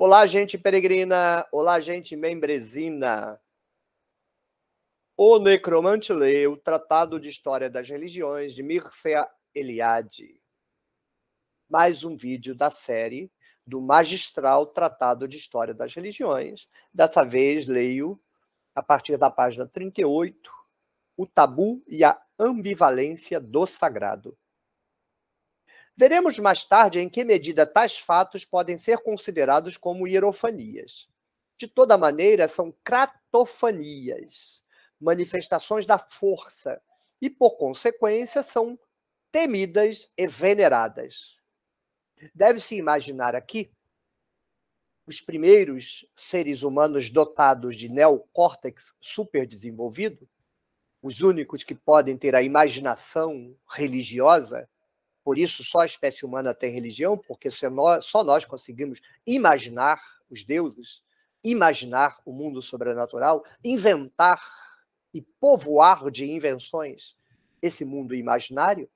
Olá, gente peregrina. Olá, gente membresina. O Necromante leu Tratado de História das Religiões de Mircea Eliade. Mais um vídeo da série do magistral Tratado de História das Religiões. Dessa vez leio a partir da página 38, O Tabu e a Ambivalência do Sagrado. Veremos mais tarde em que medida tais fatos podem ser considerados como hierofanias. De toda maneira, são cratofanias, manifestações da força, e, por consequência, são temidas e veneradas. Deve-se imaginar aqui os primeiros seres humanos dotados de neocórtex superdesenvolvido, os únicos que podem ter a imaginação religiosa, por isso, só a espécie humana tem religião, porque só nós conseguimos imaginar os deuses, imaginar o mundo sobrenatural, inventar e povoar de invenções esse mundo imaginário.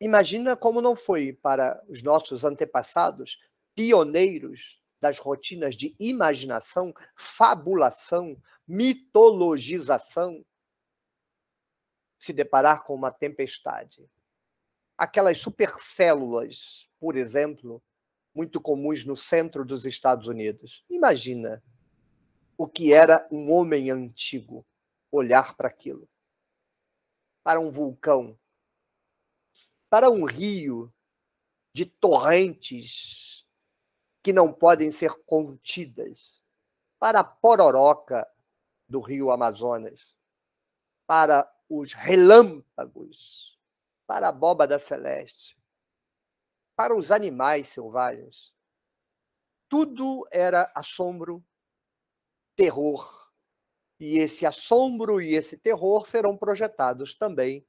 Imagina como não foi para os nossos antepassados, pioneiros das rotinas de imaginação, fabulação, mitologização, se deparar com uma tempestade aquelas supercélulas, por exemplo, muito comuns no centro dos Estados Unidos. Imagina o que era um homem antigo olhar para aquilo. Para um vulcão, para um rio de torrentes que não podem ser contidas, para a pororoca do rio Amazonas, para os relâmpagos para a abóbada celeste, para os animais selvagens. Tudo era assombro, terror. E esse assombro e esse terror serão projetados também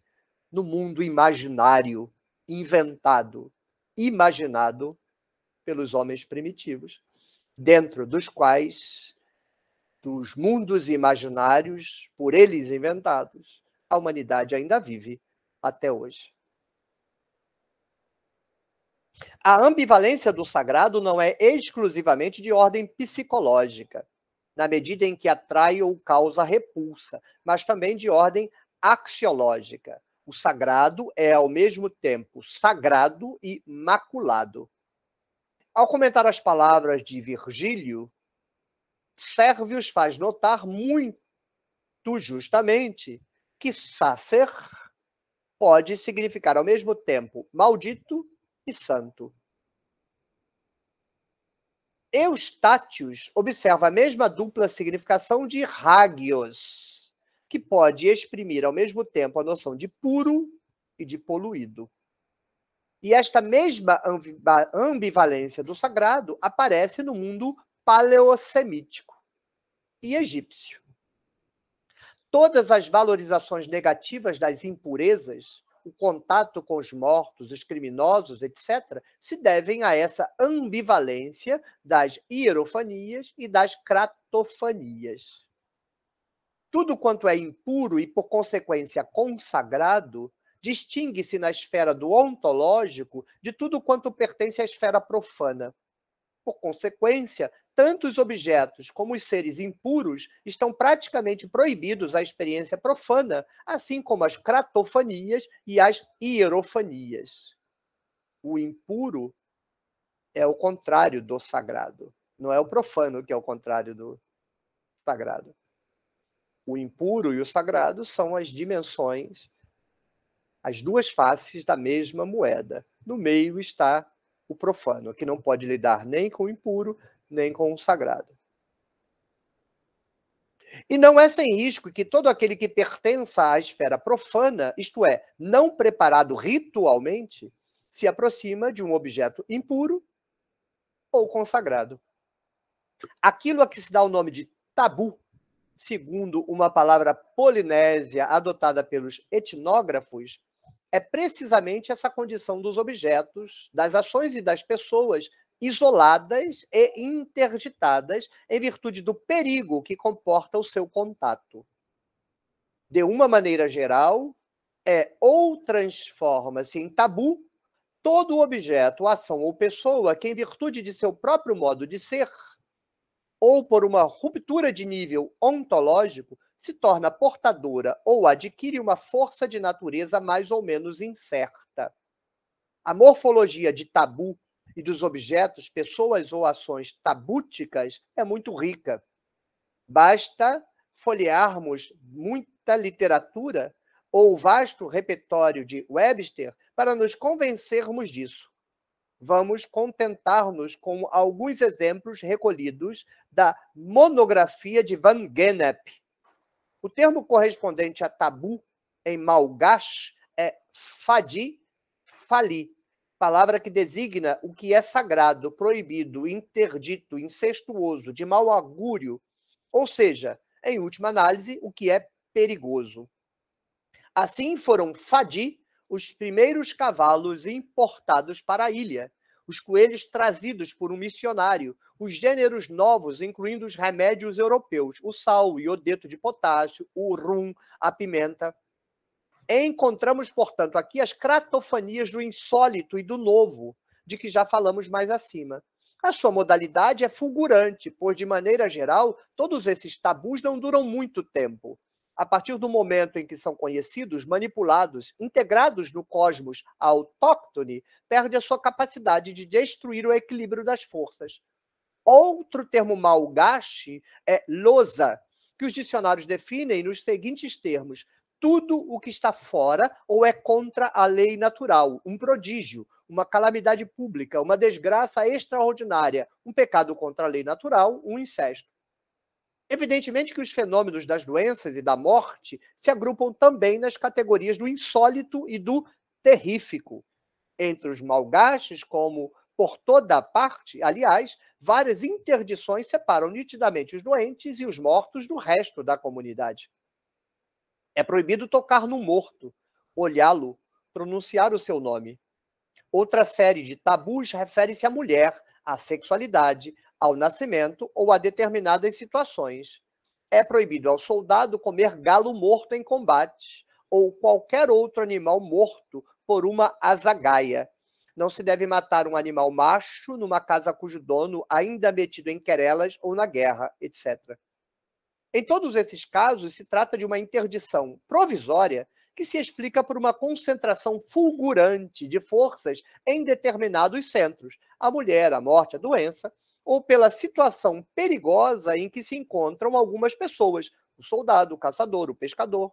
no mundo imaginário, inventado, imaginado pelos homens primitivos, dentro dos quais, dos mundos imaginários por eles inventados, a humanidade ainda vive até hoje. A ambivalência do sagrado não é exclusivamente de ordem psicológica, na medida em que atrai ou causa repulsa, mas também de ordem axiológica. O sagrado é, ao mesmo tempo, sagrado e maculado. Ao comentar as palavras de Virgílio, Sérvios faz notar muito justamente que sacer pode significar ao mesmo tempo maldito e santo. Eustátios observa a mesma dupla significação de hagios, que pode exprimir ao mesmo tempo a noção de puro e de poluído. E esta mesma ambivalência do sagrado aparece no mundo paleossemítico e egípcio todas as valorizações negativas das impurezas, o contato com os mortos, os criminosos, etc., se devem a essa ambivalência das hierofanias e das cratofanias. Tudo quanto é impuro e, por consequência, consagrado, distingue-se na esfera do ontológico de tudo quanto pertence à esfera profana. Por consequência, tanto os objetos como os seres impuros estão praticamente proibidos à experiência profana, assim como as cratofanias e as hierofanias. O impuro é o contrário do sagrado. Não é o profano que é o contrário do sagrado. O impuro e o sagrado são as dimensões, as duas faces da mesma moeda. No meio está o profano, que não pode lidar nem com o impuro, nem com o sagrado. E não é sem risco que todo aquele que pertença à esfera profana, isto é, não preparado ritualmente, se aproxima de um objeto impuro ou consagrado. Aquilo a que se dá o nome de tabu, segundo uma palavra polinésia adotada pelos etnógrafos, é precisamente essa condição dos objetos, das ações e das pessoas isoladas e interditadas em virtude do perigo que comporta o seu contato. De uma maneira geral, é ou transforma-se em tabu todo objeto, ação ou pessoa que, em virtude de seu próprio modo de ser, ou por uma ruptura de nível ontológico, se torna portadora ou adquire uma força de natureza mais ou menos incerta. A morfologia de tabu e dos objetos, pessoas ou ações tabúticas é muito rica. Basta folhearmos muita literatura ou vasto repertório de Webster para nos convencermos disso. Vamos contentar-nos com alguns exemplos recolhidos da monografia de Van Gennep. O termo correspondente a tabu em malgache é fadi, fali, palavra que designa o que é sagrado, proibido, interdito, incestuoso, de mau augúrio, ou seja, em última análise, o que é perigoso. Assim foram Fadi os primeiros cavalos importados para a ilha, os coelhos trazidos por um missionário, os gêneros novos, incluindo os remédios europeus, o sal, o iodeto de potássio, o rum, a pimenta. Encontramos, portanto, aqui as cratofanias do insólito e do novo, de que já falamos mais acima. A sua modalidade é fulgurante, pois, de maneira geral, todos esses tabus não duram muito tempo. A partir do momento em que são conhecidos, manipulados, integrados no cosmos autóctone, perde a sua capacidade de destruir o equilíbrio das forças. Outro termo malgache é losa, que os dicionários definem nos seguintes termos: tudo o que está fora ou é contra a lei natural, um prodígio, uma calamidade pública, uma desgraça extraordinária, um pecado contra a lei natural, um incesto. Evidentemente que os fenômenos das doenças e da morte se agrupam também nas categorias do insólito e do terrífico. Entre os malgastes, como por toda a parte, aliás, várias interdições separam nitidamente os doentes e os mortos do resto da comunidade. É proibido tocar no morto, olhá-lo, pronunciar o seu nome. Outra série de tabus refere-se à mulher, à sexualidade, ao nascimento ou a determinadas situações. É proibido ao soldado comer galo morto em combate ou qualquer outro animal morto por uma azagaia. Não se deve matar um animal macho numa casa cujo dono ainda é metido em querelas ou na guerra, etc. Em todos esses casos, se trata de uma interdição provisória que se explica por uma concentração fulgurante de forças em determinados centros a mulher, a morte, a doença ou pela situação perigosa em que se encontram algumas pessoas o soldado, o caçador, o pescador.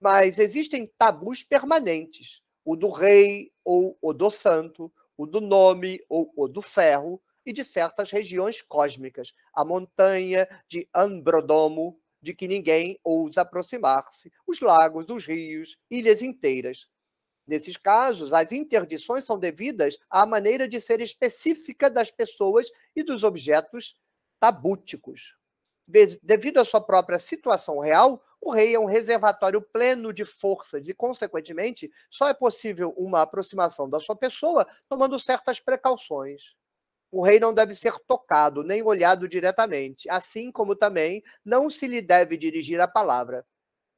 Mas existem tabus permanentes: o do rei ou o do santo, o do nome ou o do ferro, e de certas regiões cósmicas, a montanha de Ambrodomo, de que ninguém ousa aproximar-se, os lagos, os rios, ilhas inteiras. Nesses casos, as interdições são devidas à maneira de ser específica das pessoas e dos objetos tabúticos. Devido à sua própria situação real, o rei é um reservatório pleno de forças e, consequentemente, só é possível uma aproximação da sua pessoa tomando certas precauções. O rei não deve ser tocado, nem olhado diretamente, assim como também não se lhe deve dirigir a palavra,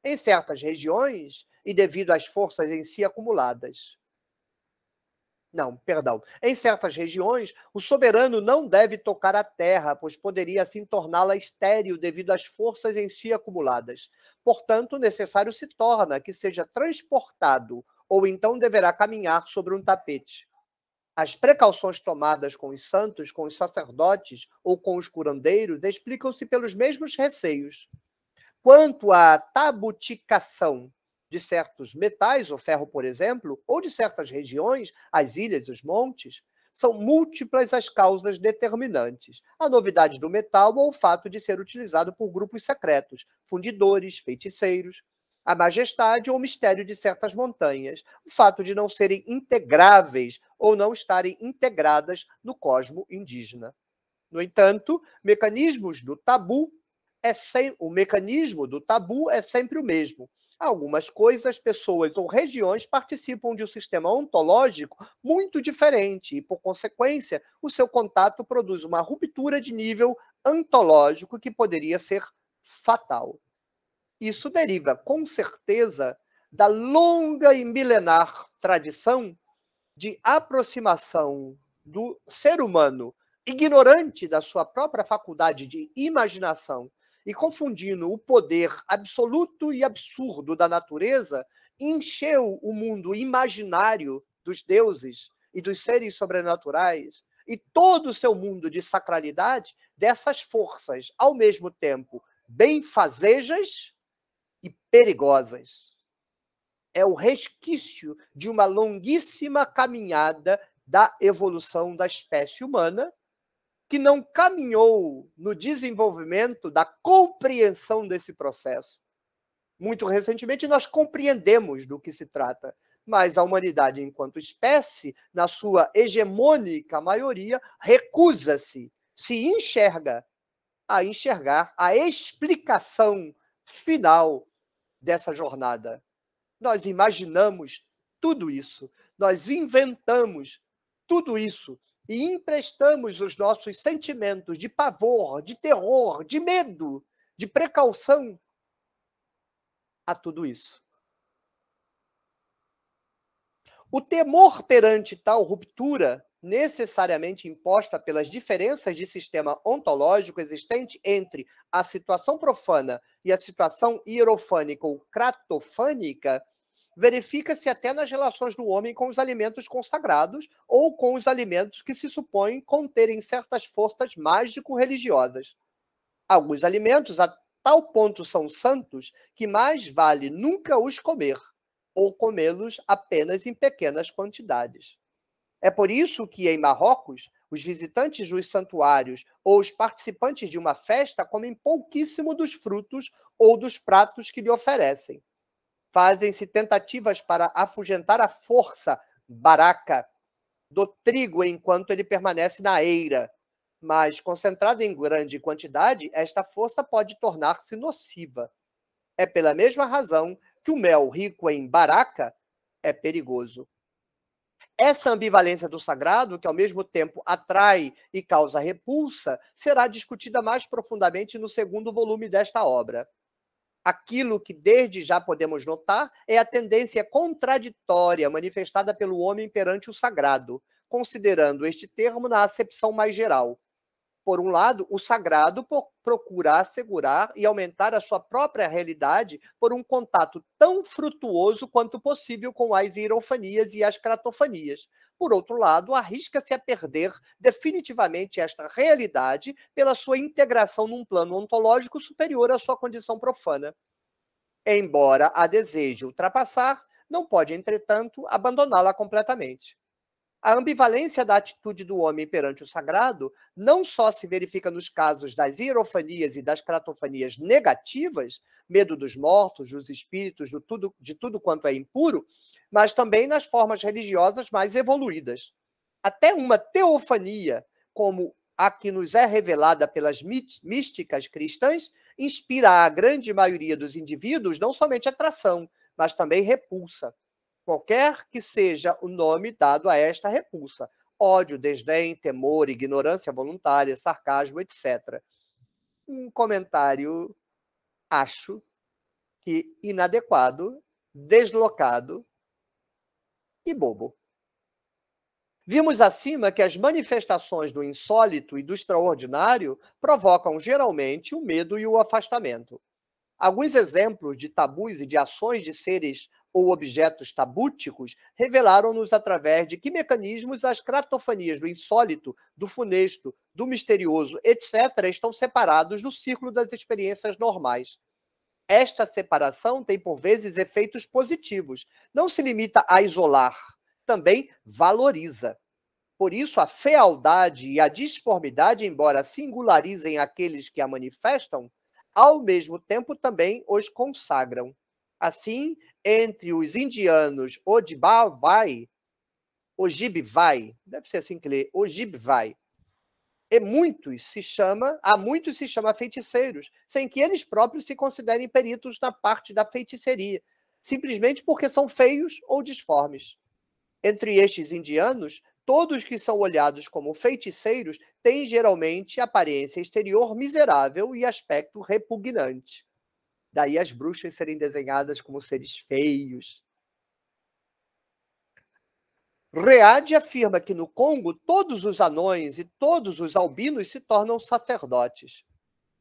em certas regiões e devido às forças em si acumuladas. Não, perdão. Em certas regiões, o soberano não deve tocar a terra, pois poderia assim torná-la estéril devido às forças em si acumuladas. Portanto, necessário se torna que seja transportado, ou então deverá caminhar sobre um tapete. As precauções tomadas com os santos, com os sacerdotes ou com os curandeiros explicam-se pelos mesmos receios. Quanto à tabuticação de certos metais, o ferro, por exemplo, ou de certas regiões, as ilhas, os montes, são múltiplas as causas determinantes. A novidade do metal ou o fato de ser utilizado por grupos secretos, fundidores, feiticeiros, a majestade ou mistério de certas montanhas, o fato de não serem integráveis ou não estarem integradas no cosmo indígena. No entanto, mecanismos do tabu é sem, o mecanismo do tabu é sempre o mesmo. Algumas coisas, pessoas ou regiões participam de um sistema ontológico muito diferente e, por consequência, o seu contato produz uma ruptura de nível antológico que poderia ser fatal. Isso deriva, com certeza, da longa e milenar tradição de aproximação do ser humano ignorante da sua própria faculdade de imaginação e confundindo o poder absoluto e absurdo da natureza, encheu o mundo imaginário dos deuses e dos seres sobrenaturais e todo o seu mundo de sacralidade dessas forças, ao mesmo tempo benfazejas perigosas. É o resquício de uma longuíssima caminhada da evolução da espécie humana, que não caminhou no desenvolvimento da compreensão desse processo. Muito recentemente, nós compreendemos do que se trata, mas a humanidade, enquanto espécie, na sua hegemônica maioria, recusa-se, se enxerga a enxergar a explicação final dessa jornada. Nós imaginamos tudo isso, nós inventamos tudo isso e emprestamos os nossos sentimentos de pavor, de terror, de medo, de precaução a tudo isso. O temor perante tal ruptura necessariamente imposta pelas diferenças de sistema ontológico existente entre a situação profana e a situação hierofânica ou cratofânica, verifica-se até nas relações do homem com os alimentos consagrados ou com os alimentos que se supõem conterem certas forças mágico-religiosas. Alguns alimentos a tal ponto são santos que mais vale nunca os comer ou comê-los apenas em pequenas quantidades. É por isso que, em Marrocos, os visitantes dos santuários ou os participantes de uma festa comem pouquíssimo dos frutos ou dos pratos que lhe oferecem. Fazem-se tentativas para afugentar a força baraca do trigo enquanto ele permanece na eira, mas concentrada em grande quantidade, esta força pode tornar-se nociva. É pela mesma razão que o mel rico em baraca é perigoso. Essa ambivalência do sagrado, que ao mesmo tempo atrai e causa repulsa, será discutida mais profundamente no segundo volume desta obra. Aquilo que desde já podemos notar é a tendência contraditória manifestada pelo homem perante o sagrado, considerando este termo na acepção mais geral. Por um lado, o sagrado procura assegurar e aumentar a sua própria realidade por um contato tão frutuoso quanto possível com as hierofanias e as cratofanias. Por outro lado, arrisca-se a perder definitivamente esta realidade pela sua integração num plano ontológico superior à sua condição profana. Embora a deseje ultrapassar, não pode, entretanto, abandoná-la completamente. A ambivalência da atitude do homem perante o sagrado não só se verifica nos casos das hierofanias e das cratofanias negativas, medo dos mortos, dos espíritos, do tudo, de tudo quanto é impuro, mas também nas formas religiosas mais evoluídas. Até uma teofania, como a que nos é revelada pelas místicas cristãs, inspira à grande maioria dos indivíduos não somente atração, mas também repulsa qualquer que seja o nome dado a esta repulsa: ódio, desdém, temor, ignorância voluntária, sarcasmo, etc. Um comentário, acho que inadequado, deslocado e bobo. Vimos acima que as manifestações do insólito e do extraordinário provocam geralmente o medo e o afastamento. Alguns exemplos de tabus e de ações de seres ou objetos tabúticos revelaram-nos através de que mecanismos as cratofanias do insólito, do funesto, do misterioso, etc., estão separados do círculo das experiências normais. Esta separação tem, por vezes, efeitos positivos. Não se limita a isolar, também valoriza. Por isso, a fealdade e a disformidade, embora singularizem aqueles que a manifestam, ao mesmo tempo também os consagram. Assim, entre os indianos Ojibawai, Ojibwai, deve ser assim que lê, Ojibwai, e muitos se chama, muitos se chama feiticeiros, sem que eles próprios se considerem peritos na parte da feitiçaria, simplesmente porque são feios ou disformes. Entre estes indianos, todos que são olhados como feiticeiros têm geralmente aparência exterior miserável e aspecto repugnante. Daí as bruxas serem desenhadas como seres feios. Reade afirma que no Congo todos os anões e todos os albinos se tornam sacerdotes.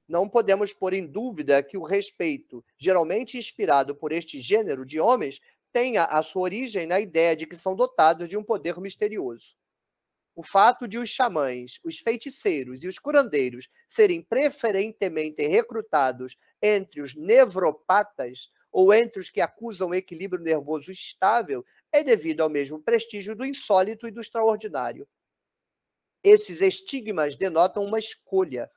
Não podemos pôr em dúvida que o respeito, geralmente inspirado por este gênero de homens, tenha a sua origem na ideia de que são dotados de um poder misterioso. O fato de os xamães, os feiticeiros e os curandeiros serem preferentemente recrutados entre os nevropatas ou entre os que acusam equilíbrio nervoso estável é devido ao mesmo prestígio do insólito e do extraordinário. Esses estigmas denotam uma escolha.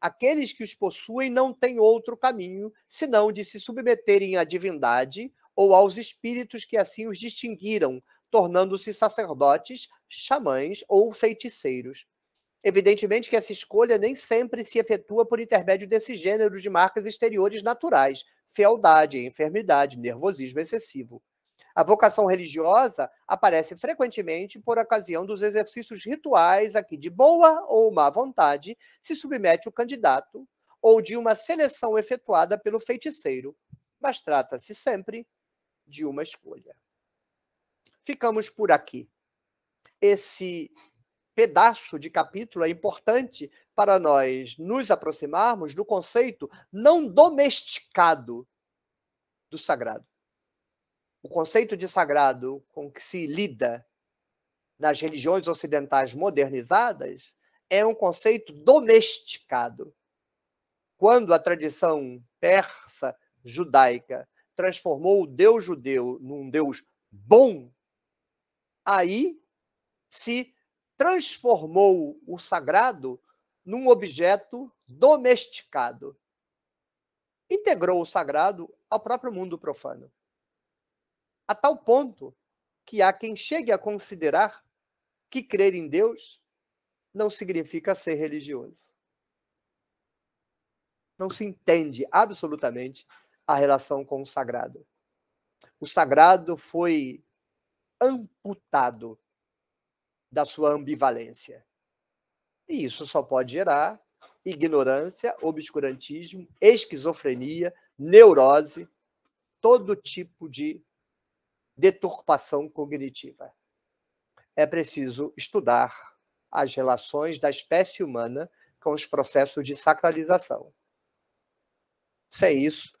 Aqueles que os possuem não têm outro caminho senão de se submeterem à divindade ou aos espíritos que assim os distinguiram, tornando-se sacerdotes, xamãs ou feiticeiros. Evidentemente que essa escolha nem sempre se efetua por intermédio desse gênero de marcas exteriores naturais, fealdade, enfermidade, nervosismo excessivo. A vocação religiosa aparece frequentemente por ocasião dos exercícios rituais a que, de boa ou má vontade, se submete o candidato, ou de uma seleção efetuada pelo feiticeiro, mas trata-se sempre de uma escolha. Ficamos por aqui. Esse pedaço de capítulo é importante para nós nos aproximarmos do conceito não domesticado do sagrado. O conceito de sagrado com que se lida nas religiões ocidentais modernizadas é um conceito domesticado. Quando a tradição persa judaica transformou o Deus judeu num Deus bom, aí se transformou o sagrado num objeto domesticado. Integrou o sagrado ao próprio mundo profano. A tal ponto que há quem chegue a considerar que crer em Deus não significa ser religioso. Não se entende absolutamente a relação com o sagrado. O sagrado foi amputado da sua ambivalência. E isso só pode gerar ignorância, obscurantismo, esquizofrenia, neurose, todo tipo de deturpação cognitiva. É preciso estudar as relações da espécie humana com os processos de sacralização. Sem isso,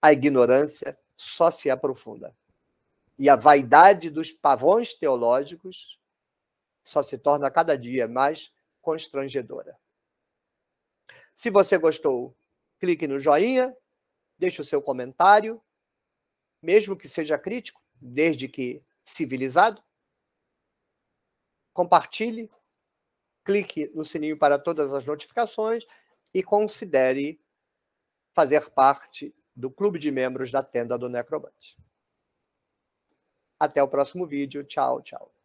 a ignorância só se aprofunda. E a vaidade dos pavões teológicos só se torna cada dia mais constrangedora. Se você gostou, clique no joinha, deixe o seu comentário, mesmo que seja crítico, desde que civilizado. Compartilhe, clique no sininho para todas as notificações e considere fazer parte do clube de membros da tenda do Necrobante. Até o próximo vídeo. Tchau, tchau.